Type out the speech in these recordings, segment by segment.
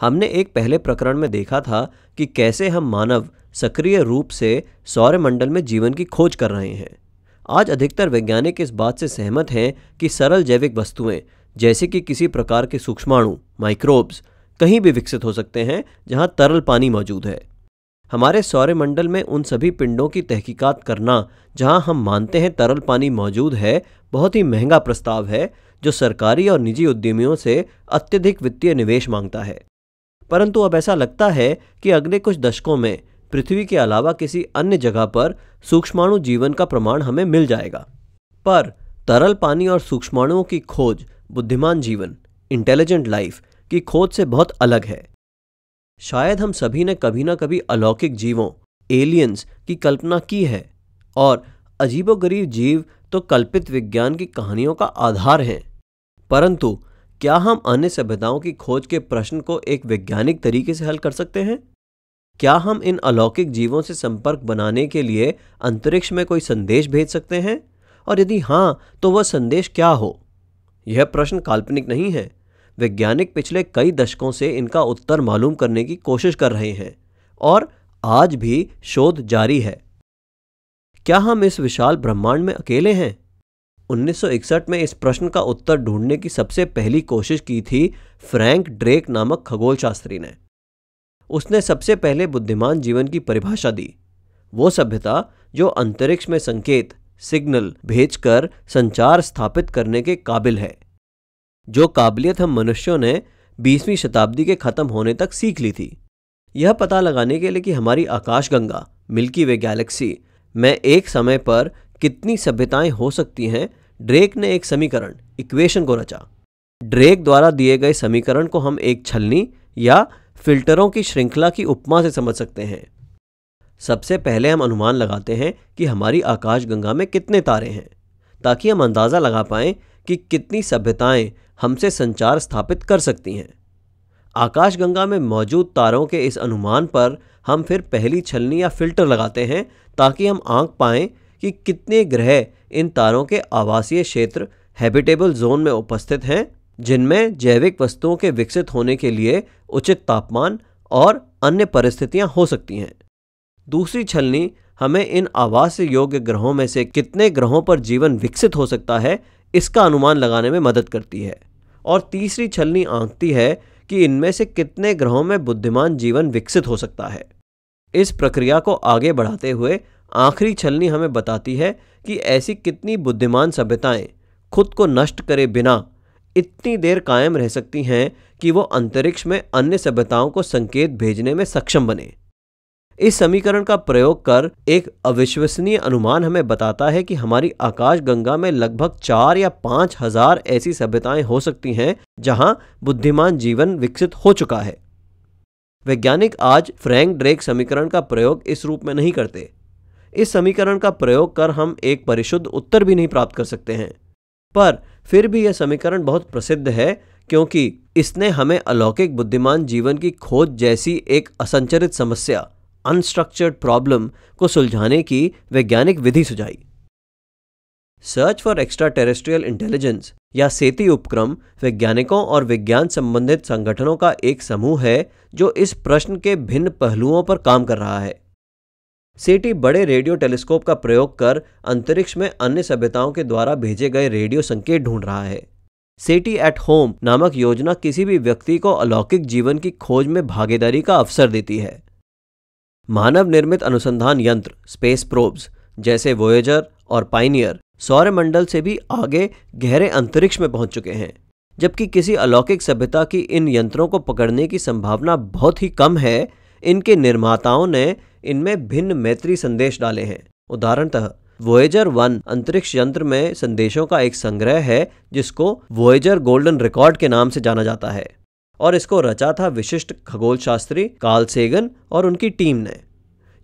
हमने एक पहले प्रकरण में देखा था कि कैसे हम मानव सक्रिय रूप से सौर्यमंडल में जीवन की खोज कर रहे हैं आज अधिकतर वैज्ञानिक इस बात से सहमत हैं कि सरल जैविक वस्तुएं जैसे कि किसी प्रकार के सूक्ष्माणु माइक्रोब्स कहीं भी विकसित हो सकते हैं जहां तरल पानी मौजूद है हमारे सौर्यमंडल में उन सभी पिंडों की तहकीकात करना जहां हम मानते हैं तरल पानी मौजूद है बहुत ही महंगा प्रस्ताव है जो सरकारी और निजी उद्यमियों से अत्यधिक वित्तीय निवेश मांगता है परंतु अब ऐसा लगता है कि अगले कुछ दशकों में पृथ्वी के अलावा किसी अन्य जगह पर सूक्ष्माणु जीवन का प्रमाण हमें मिल जाएगा पर तरल पानी और सूक्ष्माणुओं की खोज बुद्धिमान जीवन इंटेलिजेंट लाइफ की खोज से बहुत अलग है शायद हम सभी ने कभी ना कभी अलौकिक जीवों एलियंस की कल्पना की है और अजीबोगरीब जीव तो कल्पित विज्ञान की कहानियों का आधार हैं परंतु क्या हम अन्य सभ्यताओं की खोज के प्रश्न को एक वैज्ञानिक तरीके से हल कर सकते हैं क्या हम इन अलौकिक जीवों से संपर्क बनाने के लिए अंतरिक्ष में कोई संदेश भेज सकते हैं और यदि हाँ तो वह संदेश क्या हो यह प्रश्न काल्पनिक नहीं है वैज्ञानिक पिछले कई दशकों से इनका उत्तर मालूम करने की कोशिश कर रहे हैं और आज भी शोध जारी है क्या हम इस विशाल ब्रह्मांड में अकेले हैं 1961 में इस प्रश्न का उत्तर ढूंढने की सबसे पहली कोशिश की थी फ्रैंक ड्रेक नामक खगोलशास्त्री ने उसने सबसे पहले बुद्धिमान जीवन की परिभाषा दी वो सभ्यता जो अंतरिक्ष में संकेत सिग्नल भेजकर संचार स्थापित करने के काबिल है जो काबिलियत हम मनुष्यों ने 20वीं शताब्दी के खत्म होने तक सीख ली थी यह पता लगाने के लिए कि हमारी आकाशगंगा मिल्की वे गैलेक्सी में एक समय पर कितनी सभ्यताएं हो सकती हैं ड्रेक ने एक समीकरण इक्वेशन को रचा ड्रेक द्वारा दिए गए समीकरण को हम एक छलनी या फिल्टरों की श्रृंखला की उपमा से समझ सकते हैं सबसे पहले हम अनुमान लगाते हैं कि हमारी आकाशगंगा में कितने तारे हैं ताकि हम अंदाज़ा लगा पाएं कि कितनी सभ्यताएं हमसे संचार स्थापित कर सकती हैं आकाशगंगा में मौजूद तारों के इस अनुमान पर हम फिर पहली छलनी या फिल्टर लगाते हैं ताकि हम आंक पाएं कि कितने ग्रह इन तारों के आवासीय क्षेत्र हैबिटेबल जोन में उपस्थित हैं जिनमें जैविक वस्तुओं के विकसित होने के लिए उचित तापमान और अन्य परिस्थितियां हो सकती हैं दूसरी छलनी हमें इन आवास योग्य ग्रहों में से कितने ग्रहों पर जीवन विकसित हो सकता है इसका अनुमान लगाने में मदद करती है और तीसरी छलनी आंकती है कि इनमें से कितने ग्रहों में बुद्धिमान जीवन विकसित हो सकता है इस प्रक्रिया को आगे बढ़ाते हुए आखिरी छलनी हमें बताती है कि ऐसी कितनी बुद्धिमान सभ्यताएं खुद को नष्ट करे बिना इतनी देर कायम रह सकती हैं कि वो अंतरिक्ष में अन्य सभ्यताओं को संकेत भेजने में सक्षम बने इस समीकरण का प्रयोग कर एक अविश्वसनीय अनुमान हमें बताता है कि हमारी आकाशगंगा में लगभग चार या पांच हजार ऐसी सभ्यताएं हो सकती हैं जहां बुद्धिमान जीवन विकसित हो चुका है वैज्ञानिक आज फ्रैंक ड्रेक समीकरण का प्रयोग इस रूप में नहीं करते इस समीकरण का प्रयोग कर हम एक परिशुद्ध उत्तर भी नहीं प्राप्त कर सकते हैं पर फिर भी यह समीकरण बहुत प्रसिद्ध है क्योंकि इसने हमें अलौकिक बुद्धिमान जीवन की खोज जैसी एक असंचरित समस्या अनस्ट्रक्चर्ड प्रॉब्लम को सुलझाने की वैज्ञानिक विधि सुझाई search for extraterrestrial intelligence या सेती उपक्रम वैज्ञानिकों और विज्ञान संबंधित संगठनों का एक समूह है जो इस प्रश्न के भिन्न पहलुओं पर काम कर रहा है सीटी बड़े रेडियो टेलीस्कोप का प्रयोग कर अंतरिक्ष में अन्य सभ्यताओं के द्वारा भेजे गए रेडियो संकेत ढूंढ रहा है सेटी एट होम नामक योजना किसी भी व्यक्ति को अलौकिक जीवन की खोज में भागीदारी का अवसर देती है मानव निर्मित अनुसंधान यंत्र स्पेस प्रोब्स जैसे वोयेजर और पाइनियर सौरमंडल से भी आगे गहरे अंतरिक्ष में पहुंच चुके हैं जबकि किसी अलौकिक सभ्यता की इन यंत्रों को पकड़ने की संभावना बहुत ही कम है इनके निर्माताओं ने इनमें भिन्न मैत्री संदेश डाले हैं उदाहरणतः वोएजर वन अंतरिक्ष यंत्र में संदेशों का एक संग्रह है जिसको वोएजर गोल्डन रिकॉर्ड के नाम से जाना जाता है और इसको रचा था विशिष्ट खगोल शास्त्री सेगन और उनकी टीम ने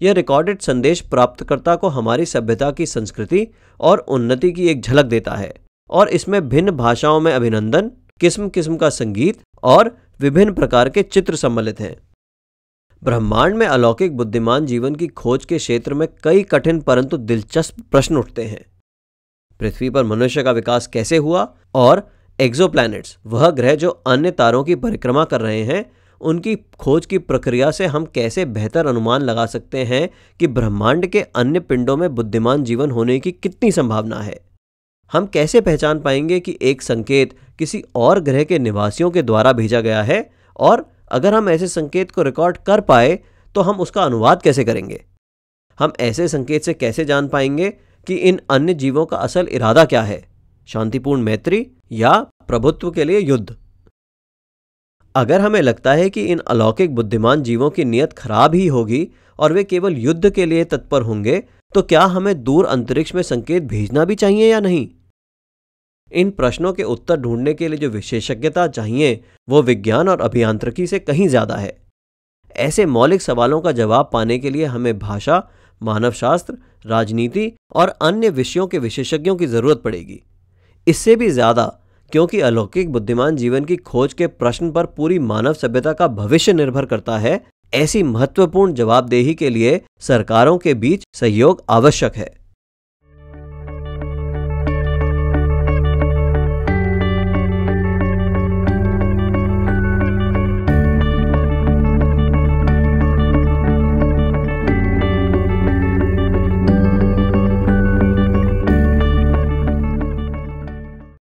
यह रिकॉर्डेड संदेश प्राप्तकर्ता को हमारी सभ्यता की संस्कृति और उन्नति की एक झलक देता है और इसमें भिन्न भाषाओं में अभिनंदन किस्म किस्म का संगीत और विभिन्न प्रकार के चित्र सम्मिलित हैं ब्रह्मांड में अलौकिक बुद्धिमान जीवन की खोज के क्षेत्र में कई कठिन परंतु दिलचस्प प्रश्न उठते हैं पृथ्वी पर मनुष्य का विकास कैसे हुआ और एक्सोप्लैनेट्स वह ग्रह जो अन्य तारों की परिक्रमा कर रहे हैं उनकी खोज की प्रक्रिया से हम कैसे बेहतर अनुमान लगा सकते हैं कि ब्रह्मांड के अन्य पिंडों में बुद्धिमान जीवन होने की कितनी संभावना है हम कैसे पहचान पाएंगे कि एक संकेत किसी और ग्रह के निवासियों के द्वारा भेजा गया है और अगर हम ऐसे संकेत को रिकॉर्ड कर पाए तो हम उसका अनुवाद कैसे करेंगे हम ऐसे संकेत से कैसे जान पाएंगे कि इन अन्य जीवों का असल इरादा क्या है शांतिपूर्ण मैत्री या प्रभुत्व के लिए युद्ध अगर हमें लगता है कि इन अलौकिक बुद्धिमान जीवों की नियत खराब ही होगी और वे केवल युद्ध के लिए तत्पर होंगे तो क्या हमें दूर अंतरिक्ष में संकेत भेजना भी चाहिए या नहीं इन प्रश्नों के उत्तर ढूंढने के लिए जो विशेषज्ञता चाहिए वो विज्ञान और अभियांत्रिकी से कहीं ज्यादा है ऐसे मौलिक सवालों का जवाब पाने के लिए हमें भाषा मानवशास्त्र राजनीति और अन्य विषयों के विशेषज्ञों की जरूरत पड़ेगी इससे भी ज्यादा क्योंकि अलौकिक बुद्धिमान जीवन की खोज के प्रश्न पर पूरी मानव सभ्यता का भविष्य निर्भर करता है ऐसी महत्वपूर्ण जवाबदेही के लिए सरकारों के बीच सहयोग आवश्यक है